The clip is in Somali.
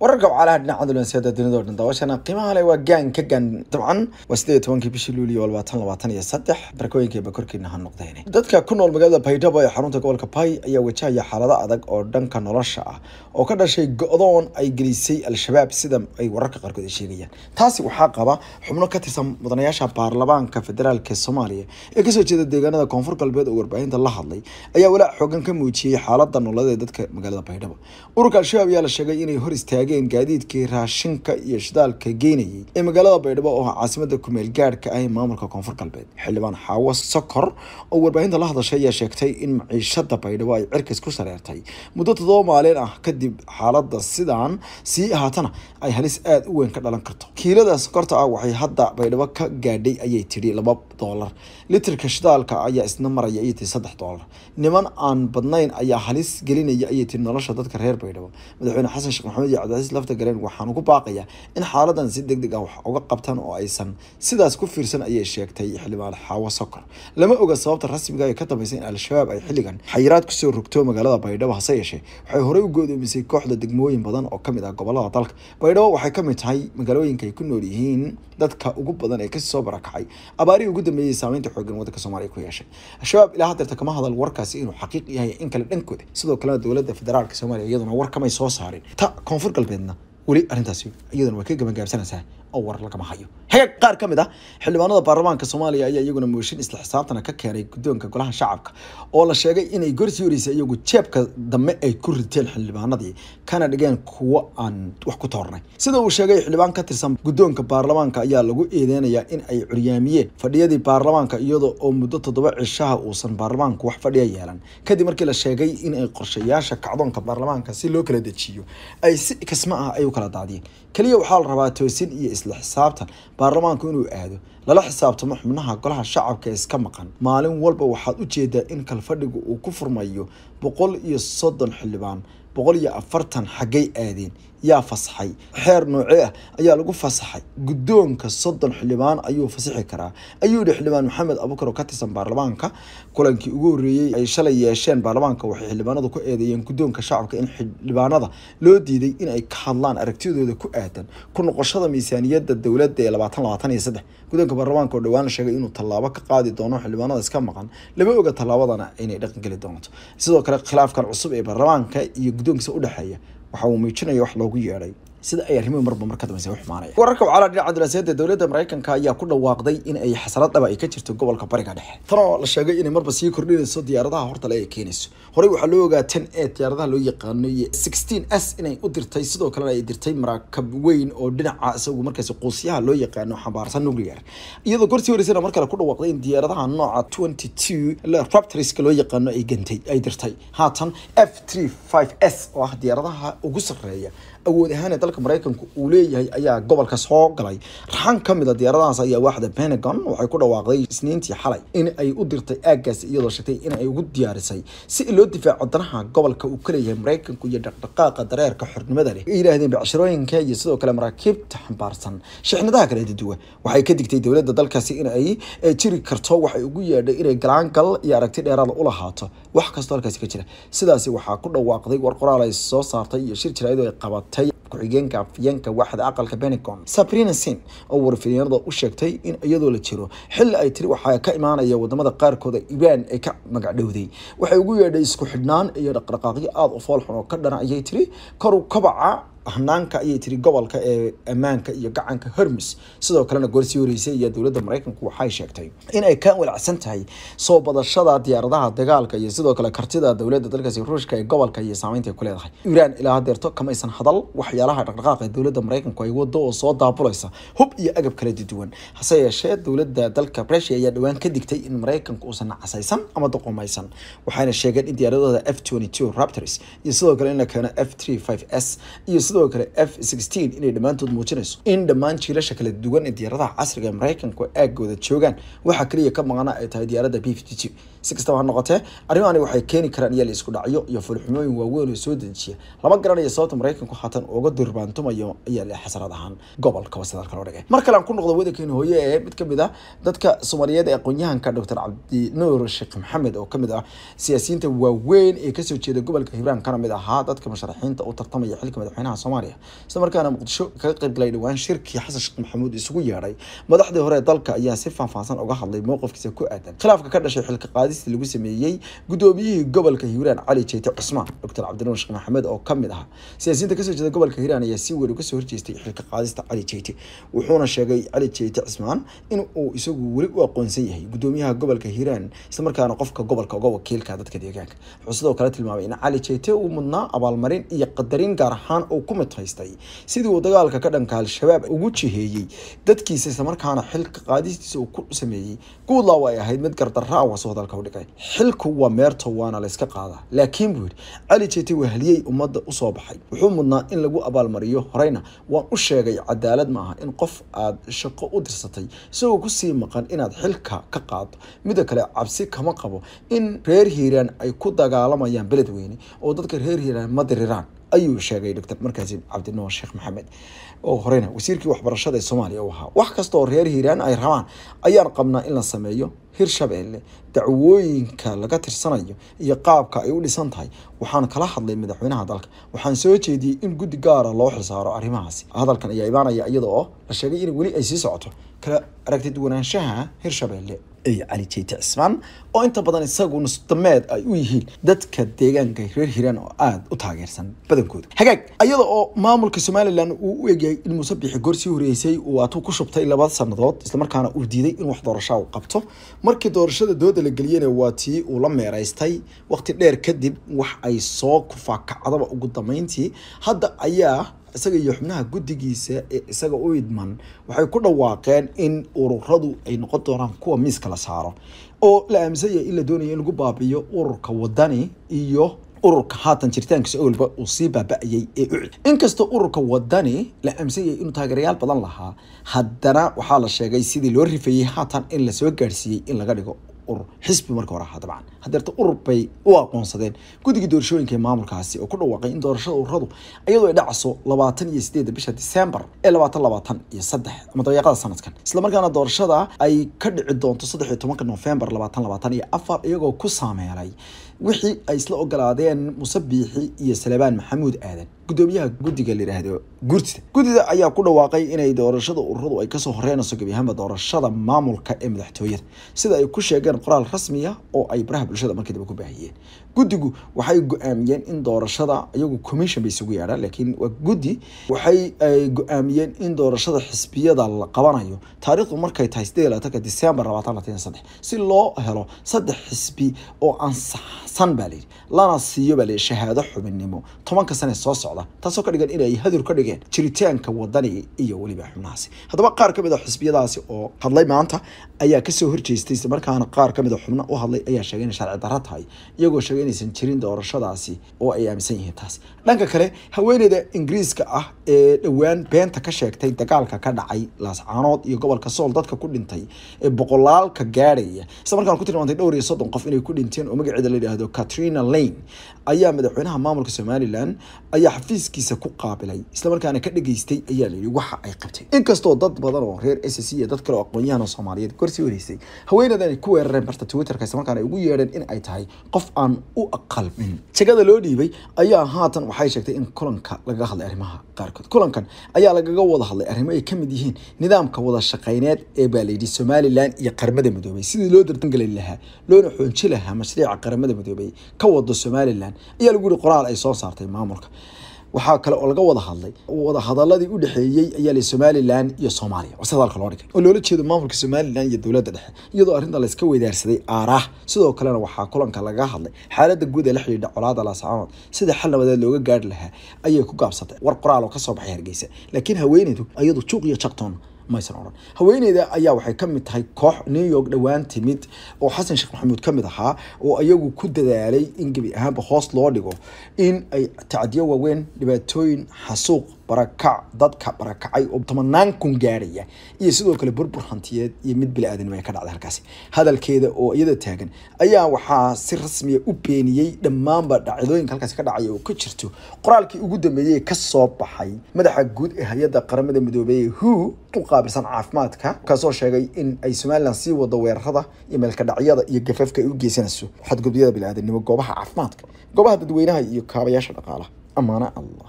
warar gawcalaha dhinaca duleensiyada dunidao dhan daawashana qiimaha le waa gaan ka gaan dabcan waa siddeed tobankii bishii luulio labaatan labaatan iyo saddex barkooyinkeeba korkiina ha noqdeen dadka ku nool magaalada baydhabo ee xarunta gobolka bay ayaa wajahaya xaalado adag oo dhanka nolosha ah oo ka dhashay go-doon ay gelisay al-shabaab sida ay wararka qaarkood ay sheegayaan taasi waxaa qaba xubno ka tirsan mudanayaasha baarlamaanka federaalk soomaaliya ee kasoo jeeda deegaanada koonfur galbeed oo warbaahinta la hadlay ayaa walaac xoogan ka muujiyey xaalada nololeed ee dadka magaalada baydhabo ururka al-shabaab ayaa la sheegay inay hor istaageen sheegeen gaadiidkii raashinka iyo shidaalka geynayay ee magaalada baydhabo oo ah caasimada kumeel gaadhka ah ee maamulka koonfur galbeed xildhibaan xaawo sokor oo warbaahinta la hadashay ayaa sheegtay in miciishada baydhabo ay cirkis ku sareertay muddo toddoba maalin ah kadib xaaladda sidaan sii ahaatana ay halis aada u weyn ka dhalan karto kiilada sokorta ah waxay hadda baydhabo ka gaadhay ayay tidhi laba doolar litirka shidaalka ayaa isna maraya ayay tihi saddex doolar niman aan badnayn ayaa halis gelinaya ayay tihi nolosha dadka reer baydhabo madaxweyne xasan sheekh maxamed iyo celcelis lafta galeen waxaan ugu baaqayaa in xaaladan si deg ah wax uga qabtaan oo aysan sidaas ku fiirsan ayay sheegtay xildhibaan xaawo sokor lama oga sababta rasmiga ee ka dambaysa in al-shabaab ay xilligan xayiraad kusoo rogto magaalada baydhabo hase yeeshee waxay horey u goodoomisay kooxda degmooyin badan oo kamid ah gobolada dalka baydhabo waxay kamid tahay magaalooyinka ay ku nool yihiin dadka ugu badan ee kasii barakacay abaarihii ugu dambeeyey saameynta xoogan waddanka soomaaliya ku yeeshay al-shabaab ilaa hadeerta kama hadal warkaasi inuu xaqiiq yahay in kale dhankooda sidoo kalena dowladda federaalka soomaaliya iyaduna war kamay soo saarin ta koonfur galbeed dabadeedna weli arrintaasi iyaduna way ka gabagaabsanaysaa oo war lagama hayo hagaag qaar ka mid ah xildhibaanada baarlamaanka soomaaliya ayaa iyaguna mooshin isla xisaabtana ka keenay guddoonka golaha shacabka oo la sheegay inay gorsii horeysay iyagu jeebka dambe ay ku riteen xildhibaanadii kana dhigeen kuwo aan wax ku toornay sida uu sheegay xildhibaan ka tirsan guddoonka baarlamaanka ayaa lagu eedeynayaa in ay curyaamiyeen fadhiyadii baarlamaanka iyadoo oo muddo toddoba cishaha uusan baarlamaanku wax fadhiya yeelan kadib markii la sheegay in ay qorshayaasha kacdoonka baarlamaanka si loo kala dejiyo ay si kasma ah ay u kala daadiyeen keliya waxaa la rabaa toosin iyo isla xisaabtan baarlamaanku inuu aado lala xisaabtamo xubnaha golaha shacabka iska maqan maalin walba waxaad u jeedaa in kalfadhiga uu ku furmayo boqol iyo soddon xildhibaan boqol iyo afartan xaggay aadeen yaa fasaxay xeer noocee ah ayaa lagu fasaxay guddoonka soddon xildhibaan ayuu fasixi karaa ayuu yidhi xildhibaan maxamed abukar oo ka tirsan baarlamaanka kulankii ugu horreeyey ay shalay yeesheen baarlamaanka waxay xildhibaanadu ku eedeeyeen guddoonka shacabka in xildhibaanada loo diiday inay ka hadlaan aragtidooda ku aadan ku noqoshada miisaaniyadda dowladda ee labaatan labaatan iyo saddex xildhibaanka baarlamaanka oo dhawaan la sheegay inuu tallaabo ka qaadi doono xildhibaanadaas ka maqan lama oga tallaabadana inay dhaqan geli doonto sidoo kale khilaafkan cusub ee baarlamaanka iyo guddoonkiisa udhexeeya waxa uu muujinaya wax loogu yeedhay sida ay arrimuhu marba marka dambeysa u xumaanaya wararka wacala dhinaca daraasadeedda dowladda maraykanka ayaa ku dhawaaqday in ay xasalad dhaba ay ka jirto gobolka bariga dhexe tan la sheegay inay marba sii kordhinayso diyaaradaha hortale ay keenayso horey waxaa loo ogaa tan ee diyaaradaha loo yaqaanay sixteen s inay u dirtay sidoo kalena ay dirtay maraakab weyn oo dhinaca isagu markaasi quusyaha loo yaqaano xambaarsan nuclear iyadoo gorsii horeysana mar kale ku dhawaaqday in diyaaradaha nooca twenty two raptorska loo yaqaano ay gantay ay dirtay haatan f three five s oo ah diyaaradaha ugu sarreeya awood ahaan dalka maraykanku uu leeyahay ayaa gobolka soo galay raxan ka mida ah diyaaradahaas ayaa waaxda pentagon waxay ku dhawaaqday isniintii xalay in ay u dirtay aaggaasi iyadoo sheegtay in ay ugu diyaarisay si loo difaaco danaha gobolka uu ka leeyahay maraykanku iyo dhaqdhaqaaqa dareerka xornimada leh yidhaahdeen bacshirooyinka iyo sidoo kale maraakiibta xambaarsan shixnadaha kale duwan waxay ka digtay dowladda dalkaasi in ay jiri karto waxay ugu yeedhay inay galaangal iyo aragti dheeraada u lahaato wax kastoo halkaasi ka jira sidaasi waxaa ku dhawaaqday war qoraal ay soo saartay iyo shir jaraa'id ay qabatay ku-xigeenka afyeenka waaxda aqalka benicom sabrina sin oo warfinyarada u sheegtay in iyadoo la jiro xilli ay tiri waxaa ka imaanaya wadamada qaarkooda iibaan ee ka magacdhowday waxay ugu yeedhay isku xidhnaan iyo dhaqdhaqaaqyo aada u fool xun oo ka ayay tiri kor u kabaca hanaanka ayay tiri gobolka ee ammaanka iyo gacanka hermes sidoo kalena goorsi horeysay iyo dowladda maraykanku waxay sheegtay in ay walacsan tahay soo badashada diyaaradaha dagaalka iyo sidoo kale kartida dowladda dalkaasi ruushka ee gobolka iyo saamaynta ay ku leedahay iiraan ilaa hadeerto kamaysan hadal waxyaalaha dhaqdhaqaaq ee dowladda maraykanku ay wado oo soo daabulaysa hub iyo agab kala duwan hase yeeshee dowladda dalka rusia ayaa dhowaan ka digtay in maraykanku uusan casaysan ama doqomaysan waxayna sheegeen in diyaaradooda f raptors iyo sidoo kale in la keeno f s iyo sidoo sidoo kale f inay dhammaantood muujinayso in dhammaan jiilasha kala duwan ee diyaaradaha casriga ee maraykanku aagooda joogaan waxaa keliya ka maqana ay tahay diyaaradda b si kastaba ha noqotee arrimahani waxay keeni karaan iyaa isku dhacyo iyo fulxumooyin waaweyn oo soo dejiya lama garanayo sababta maraykanku haatan uga durbaantumayo ayaa xasarad ahaan gobolka wasadalka loo dhigay mar kale aan ku noqdo wadankeeni hooye ee mid ka mid ah dadka soomaaliyeed ee aqoonyahanka doctor cabdinuur sheekh maxamed oo kamid ah siyaasiyiinta waaweyn ee kasoo jeeda gobolka hiiraan kana mid ahaa dadka musharaxiinta u tartamaya xilka madaxweynaha soomaaliya isla markaana muqdisho kaga qaybgalay dhowaan shirkii xasan sheekh maxamuud isugu yeedhay madaxdii hore ee dalka ayaa si faahfaahsan uga hadlay mowqifkiisa ku aadan khilaafka ka dhashay xilka qaadistii lagu sameeyey guddoomiyihii gobolka hiiraan cali jeyte cusmaan doctor cabdinuur sheekh maxamed oo ka mid ah siyaasiyiinta kasoo jeeda gobolka hiiraan ayaa si weyn uga soo horjeestay xilka qaadista cali jeyte wuxuuna sheegay cali jeyte cusmaan in uu isagu weli u aqoonsan yahay gudoomiyaha gobolka hiiraan islamarkaana qofka gobolka uga wakiilka dadka deegaanka wuxuu sidoo kale tilmaamay in cali jeyte uu mudnaa abaalmarin iyo qadarin gaar ahaan xukuumad haystay sidii uu dagaalka ka dhanka al-shabaab ugu jiheeyey dadkiisa islamarkaana xilka qaadistiisa uu ku sameeyey guudlaw ay ahayd mid gardarra ah u dhigay xilku waa meerto waana layska qaadaa laakiin buu yidhi cali jeete waa haliyey ummadda usoo baxay wuxuu mudnaa in lagu abaalmariyo horeyna waan u sheegay cadaalad maaha in qof aad shaqo u dirsatay isagoo kusii maqan inaad xilka ka qaado mida kale cabsi kama qabo in reer hiiraan ay ku dagaalamayaan beledweyne oo dadka reer hiiraan ma diriraan ayuu sheegay doctor markaasi cabdinoor sheekh maxamed oo horena wasiirkii waxbarashada ee soomaaliya u ahaa wax kasta oo reer hiiraan ay rabaan ayaan qabnaa in la sameeyo hirshabeelle dacwooyinka laga tirsanayo iyo qaabka ay u dhisan tahay waxaan kala hadlay madaxweynaha dalka waxaan soo jeediyey in guddi gaara loo xilsaaro arrimahaasi hadalkan ayaa imaanaya iyadoo la sheegay in weli ay sii socoto kala aragti duwanaanshaha hirshabeelle ee cali jeyte cismaan oo inta badan isagu nusdameed ay u yihiin dadka deegaanka reer hiiraan oo aada u taageersan badankooda hagaag iyada oo maamulka somalilan uu u eegayay in muuse biixi goor sii horeysay uu atuu ku shubtay laba sannadood islamarkaana uu diiday in wax doorashaa u qabto markii doorashada dooda la geliyena waa tii uu la meeraystay waqti dheer kadib wax ay soo kufaakacdaba ugu dambeyntii hadda ayaa isaga iyo xubnaha guddigiisa ee isaga u idman waxay ku dhawaaqeen in ururadu ay noqon doonaan kuwa miiska la saaro oo la aaminsan aaminsanyah in la doonaya in lagu baabiyo ururka wadani iyo ururka haatan jiritaankiisa awalba uu sii baaba-ayay ee ucid inkastoo ururka wadani la aaminsanayay inuu taageerayaal badan lahaa haddana waxaa la sheegay sidii loo rifayey haatan in lasoo soo gaadhsiiyey in laga dhigo urur xisbi marka hore ahaa dabcan hadeerta urur bay u aqoonsadeen guddigii doorashooyinka ee maamulkaasi oo ku dhawaaqay in doorashada ururadu iyadoo ay dhacso labaatan iyo sideeda bisha december ee labaatan labaatan iyo saddex ama dabayaaqada sanadkan islamarkaana doorashada ay ka dhici doonto saddex iyo tobanka nofembar labaatan labaatan iyo afar iyagoo ku saameelay wixii ay isla ogolaadeen musebiixi iyo salebaan maxamuud aadan gudoomiyaha guddiga la yidhaahdo guurtida guddida ayaa ku dhawaaqay inay doorashada ururadu ay kasoo horreynayso gebi doorashada maamulka ee madaxtooyada sida ay ku sheegeen qoraal rasmiya ah oo ay baraha bulshada markiiba ku baahiyeen guddigu waxay go-aamiyeen in doorashada iyagu commission bay isugu yeedhaan laakiin waa guddi waxay ay go-aamiyeen in doorashada xisbiyada la qabanayo taariikhdu markay tahay sideed iyo labaatanka december labaatan labaatan saddex si loo helo saddex xisbi oo ansaxsan baa layidhi lana siiyo baa layidhi shahaado xubinnimo tobanka sane soo socda socda taasoo ka dhigan inay hadur ka dhigeen jiritaanka wadani iyo weliba xubnahaasi haddaba qaar kamid a ah xisbiyadaasi oo hadlay maanta ayaa kasoo horjeestay islamarkaana qaar kamid a ah xubno u hadlay ayaa sheegay inay sharci darra tahay iyagoo sheegay inaysan jirin doorashadaasi oo ay aaminsan yihiin taas dhanka kale haweeneyda ingiriiska ah ee dhowaan beenta ka sheegtay dagaalka ka dhacay laascaanood iyo gobolka sool dadka ku dhintay ee boqolaalka gaadhaya isla ku tilmaantay dhowr iyo soddon qof inay ku dhinteen oo magaceeda la yidhaahdo katrina lane ayaa madaxweynaha maamulka somalilan ayaa xafiiskiisa ku qaabilay islamarkaana ka dhageystay ayaa layihi waxa ay qabtay inkastoo dad badan oo reer s c iyo dad kale oo aqoonyahan oo soomaaliyeed gorsi wareysay haweenadan ku weerareen barta twitterka islamarkaana ugu yeedheen in ay tahay qof aan u aqalmin jagada loo dhiibay ayaa haatan waxay sheegtay in kulanka lagaga hadlay arrimaha qaarkood kulankan ayaa lagaga wada hadlay arrimo ay kamid yihiin nidaamka wada shaqeyneed ee baa layidhi somalilan iyo qaramada midoobey sidii loo dardangali lahaa loona xoonji lahaa mashruuca qaramada midoobey ka wado somalilan ayaa lagu yihi qoraal ay soo saartay maamulka waxaa kale oo laga wada hadlay wadahadaladii hadaladii u dhexeeyey ayaa la somalilan iyo soomaaliya codse hadalka loo dhigay oo loola jeedo maamulka somalilan iyo dowladda dhexe iyadoo arrinta layska weydaarsaday aaraah sidoo kalena waxaa kulanka laga hadlay xaaladda guud ee la xidhiidha colaada laascaanood sida xal nabadeed looga gaari lahaa ayay ku gaabsatay war qoraal oo kasoo baxay hargeysa laakiin haweeneydu iyadu juuq iyo jaqtoon maysan odhan haweeneyda ayaa waxay kamid tahay koox new york dhowaan timid oo xasan sheekh maxamuud ka mid ahaa oo iyagu ku dadaalay in gebi ahaanba hoos loo dhigo in ay tacdiyo waaweyn dhibaatooyin xasuuq barakac dadka barakacay oo tobanaankun gaaraya iyo sidoo kale burbur hantiyeed iyo mid bili-aadanimo ee ka dhacday halkaasi hadalkeeda oo iyada taagan ayaa waxaa si rasmiya ah u beeniyey dhammaanba dhacdooyinka halkaasi ka dhacaya oo ka jirto qoraalkii ugu dambeeyey ka soo baxay madaxa guud ee hay-adda qaramada midoobey who u qaabilsan caafimaadka kaasoo sheegay in ay somalilan sii wado weerarada iyo meelkadhacyada iyo gafaafka ay u geysanayso xadgudubyada bili goobaha caafimaadka goobaha dadweynaha iyo kaabayaasha dhaqaalaha amaana allah